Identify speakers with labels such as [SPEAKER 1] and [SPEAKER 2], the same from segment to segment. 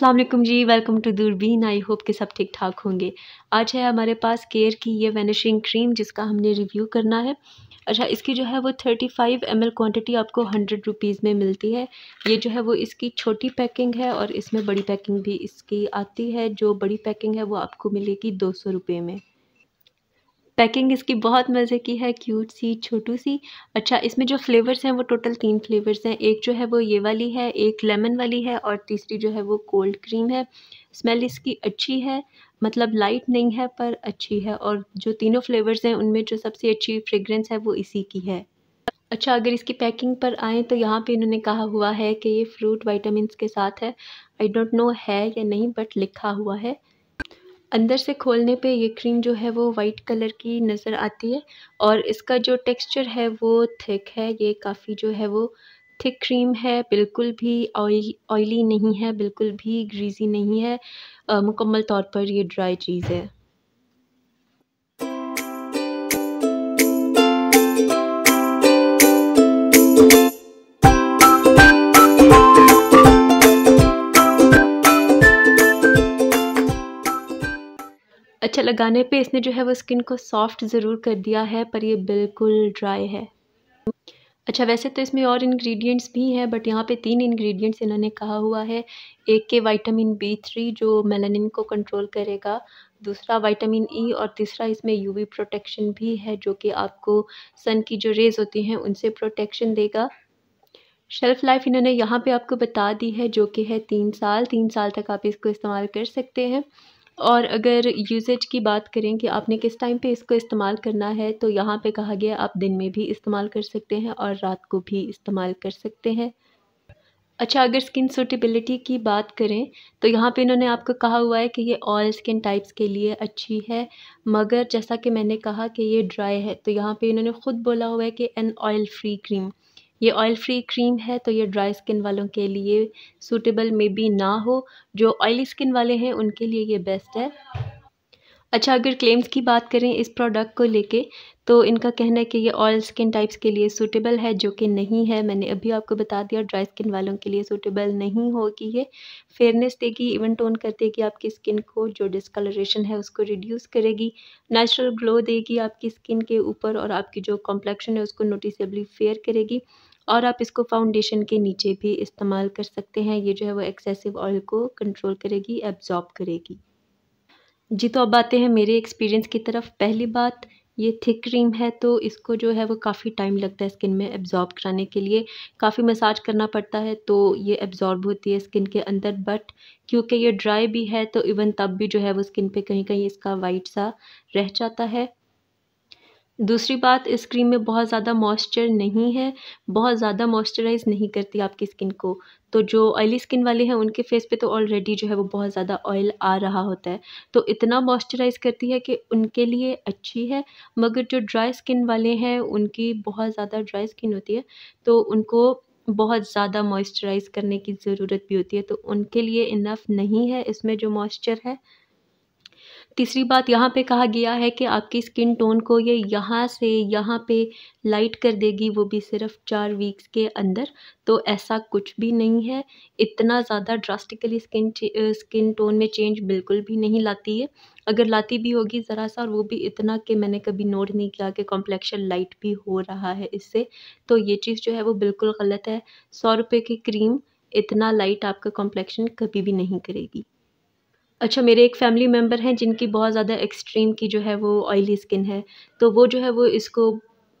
[SPEAKER 1] अस्सलाम वालेकुम जी welcome to दूरबीन आई होप के सब ठीक ठाक होंगे आज है हमारे पास केयर की ये वैनिशिंग क्रीम जिसका हमने रिव्यू करना है अच्छा इसकी जो है वो thirty five M L quantity आपको हंड्रेड रुपीज़ में मिलती है ये जो है वो इसकी छोटी पैकिंग है और इसमें बड़ी पैकिंग भी इसकी आती है जो बड़ी पैकिंग है वो आपको मिलेगी दो सौ रुपये में पैकिंग इसकी बहुत मज़े की है क्यूट सी छोटू सी अच्छा इसमें जो फ्लेवर्स हैं वो टोटल तीन फ्लेवर्स हैं एक जो है वो ये वाली है एक लेमन वाली है और तीसरी जो है वो कोल्ड क्रीम है स्मेल इसकी अच्छी है मतलब लाइट नहीं है पर अच्छी है और जो तीनों फ्लेवर्स हैं उनमें जो सबसे अच्छी फ्रेगरेंस है वो इसी की है अच्छा अगर इसकी पैकिंग पर आएँ तो यहाँ पे इन्होंने कहा हुआ है कि ये फ्रूट वाइटामस के साथ है आई डोंट नो है या नहीं बट लिखा हुआ है अंदर से खोलने पे ये क्रीम जो है वो वाइट कलर की नज़र आती है और इसका जो टेक्सचर है वो थिक है ये काफ़ी जो है वो थिक क्रीम है बिल्कुल भी ऑयल ऑयली नहीं है बिल्कुल भी ग्रीजी नहीं है मुकम्मल तौर पर ये ड्राई चीज़ है अच्छा लगाने पे इसने जो है वो स्किन को सॉफ्ट ज़रूर कर दिया है पर ये बिल्कुल ड्राई है अच्छा वैसे तो इसमें और इंग्रेडिएंट्स भी हैं बट यहाँ पे तीन इंग्रेडिएंट्स इन्होंने कहा हुआ है एक के विटामिन बी थ्री जो मेलानिन को कंट्रोल करेगा दूसरा विटामिन ई e और तीसरा इसमें यूवी प्रोटेक्शन भी है जो कि आपको सन की जो रेज़ होती हैं उनसे प्रोटेक्शन देगा शेल्फ़ लाइफ इन्होंने यहाँ पे आपको बता दी है जो कि है तीन साल तीन साल तक आप इसको इस्तेमाल कर सकते हैं और अगर यूसेज की बात करें कि आपने किस टाइम पे इसको इस्तेमाल करना है तो यहाँ पे कहा गया आप दिन में भी इस्तेमाल कर सकते हैं और रात को भी इस्तेमाल कर सकते हैं अच्छा अगर स्किन सूटेबिलिटी की बात करें तो यहाँ पे इन्होंने आपको कहा हुआ है कि ये ऑल स्किन टाइप्स के लिए अच्छी है मगर जैसा कि मैंने कहा कि ये ड्राई है तो यहाँ पे इन्होंने ख़ुद बोला हुआ है कि एन ऑयल फ्री क्रीम ये ऑयल फ्री क्रीम है तो ये ड्राई स्किन वालों के लिए सूटेबल मे बी ना हो जो ऑयली स्किन वाले हैं उनके लिए ये बेस्ट है अच्छा अगर क्लेम्स की बात करें इस प्रोडक्ट को लेके तो इनका कहना है कि ये ऑयल स्किन टाइप्स के लिए सूटेबल है जो कि नहीं है मैंने अभी आपको बता दिया ड्राई स्किन वालों के लिए सूटेबल नहीं होगी ये फेयरनेस देगी इवन टोन कर देगी आपकी स्किन को जो डिसकलरेशन है उसको रिड्यूस करेगी नेचुरल ग्लो देगी आपकी स्किन के ऊपर और आपकी जो कॉम्प्लेक्शन है उसको नोटिसबली फेयर करेगी और आप इसको फाउंडेशन के नीचे भी इस्तेमाल कर सकते हैं ये जो है वो एक्सेसिव ऑयल को कंट्रोल करेगी एब्जॉर्ब करेगी जी तो अब आते हैं मेरे एक्सपीरियंस की तरफ पहली बात ये थिक क्रीम है तो इसको जो है वो काफ़ी टाइम लगता है स्किन में एब्ज़ॉर्ब कराने के लिए काफ़ी मसाज करना पड़ता है तो ये एब्ज़ॉर्ब होती है स्किन के अंदर बट क्योंकि ये ड्राई भी है तो इवन तब भी जो है वो स्किन पे कहीं कहीं इसका वाइट सा रह जाता है दूसरी बात इस क्रीम में बहुत ज़्यादा मॉइस्चर नहीं है बहुत ज़्यादा मॉइस्चराइज़ नहीं करती आपकी स्किन को तो जो ऑयली स्किन वाले हैं उनके फेस पे तो ऑलरेडी जो है वो बहुत ज़्यादा ऑयल आ रहा होता है तो इतना मॉइस्चराइज़ करती है कि उनके लिए अच्छी है मगर जो ड्राई स्किन वाले हैं उनकी बहुत ज़्यादा ड्राई स्किन होती है तो उनको बहुत ज़्यादा मॉइस्चराइज़ करने की ज़रूरत भी होती है तो उनके लिए इनफ नहीं है इसमें जो मॉइस्चर है तीसरी बात यहाँ पे कहा गया है कि आपकी स्किन टोन को ये यहाँ से यहाँ पे लाइट कर देगी वो भी सिर्फ चार वीक्स के अंदर तो ऐसा कुछ भी नहीं है इतना ज़्यादा ड्रास्टिकली स्किन स्किन टोन में चेंज बिल्कुल भी नहीं लाती है अगर लाती भी होगी ज़रा सा और वो भी इतना कि मैंने कभी नोट नहीं किया कि कॉम्प्लेक्शन लाइट भी हो रहा है इससे तो ये चीज़ जो है वो बिल्कुल गलत है सौ रुपये की क्रीम इतना लाइट आपका कॉम्प्लेक्शन कभी भी नहीं करेगी अच्छा मेरे एक फैमिली मेम्बर हैं जिनकी बहुत ज़्यादा एक्सट्रीम की जो है वो ऑयली स्किन है तो वो जो है वो इसको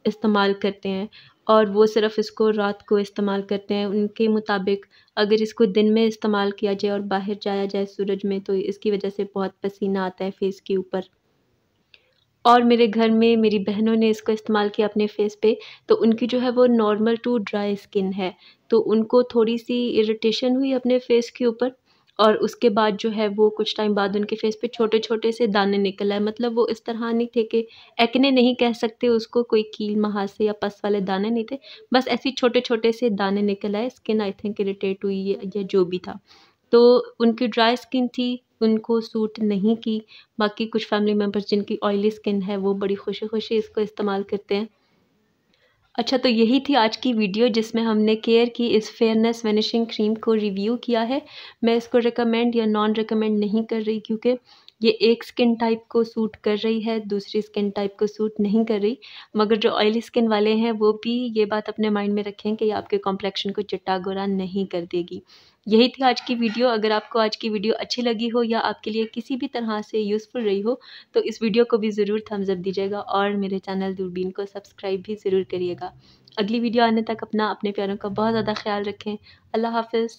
[SPEAKER 1] इस्तेमाल करते हैं और वो सिर्फ इसको रात को इस्तेमाल करते हैं उनके मुताबिक अगर इसको दिन में इस्तेमाल किया जाए और बाहर जाया जाए सूरज में तो इसकी वजह से बहुत पसीना आता है फेस के ऊपर और मेरे घर में मेरी बहनों ने इसको इस्तेमाल किया अपने फेस पे तो उनकी जो है वो नॉर्मल टू ड्राई स्किन है तो उनको थोड़ी सी इरिटेशन हुई अपने फेस के ऊपर और उसके बाद जो है वो कुछ टाइम बाद उनके फेस पे छोटे छोटे से दाने निकल आए मतलब वो इस तरह नहीं थे कि एक्ने नहीं कह सकते उसको कोई कील महासे या पस वाले दाने नहीं थे बस ऐसे छोटे छोटे से दाने निकल आए स्किन आई थिंक इरीटेट हुई या जो भी था तो उनकी ड्राई स्किन थी उनको सूट नहीं की बाकी कुछ फैमिली मेम्बर्स जिनकी ऑयली स्किन है वो बड़ी खुशी खुशी इसको इस्तेमाल करते हैं अच्छा तो यही थी आज की वीडियो जिसमें हमने केयर की इस फेयरनेस वेनिशिंग क्रीम को रिव्यू किया है मैं इसको रिकमेंड या नॉन रिकमेंड नहीं कर रही क्योंकि ये एक स्किन टाइप को सूट कर रही है दूसरी स्किन टाइप को सूट नहीं कर रही मगर जो ऑयली स्किन वाले हैं वो भी ये बात अपने माइंड में रखें कि ये आपके कॉम्प्लेक्शन को चिट्टा गोरा नहीं कर देगी यही थी आज की वीडियो अगर आपको आज की वीडियो अच्छी लगी हो या आपके लिए किसी भी तरह से यूज़फुल रही हो तो इस वीडियो को भी ज़रूर थम्सअप दीजिएगा और मेरे चैनल दूरबीन को सब्सक्राइब भी ज़रूर करिएगा अगली वीडियो आने तक अपना अपने प्यारों का बहुत ज़्यादा ख्याल रखें अल्लाह हाफिज़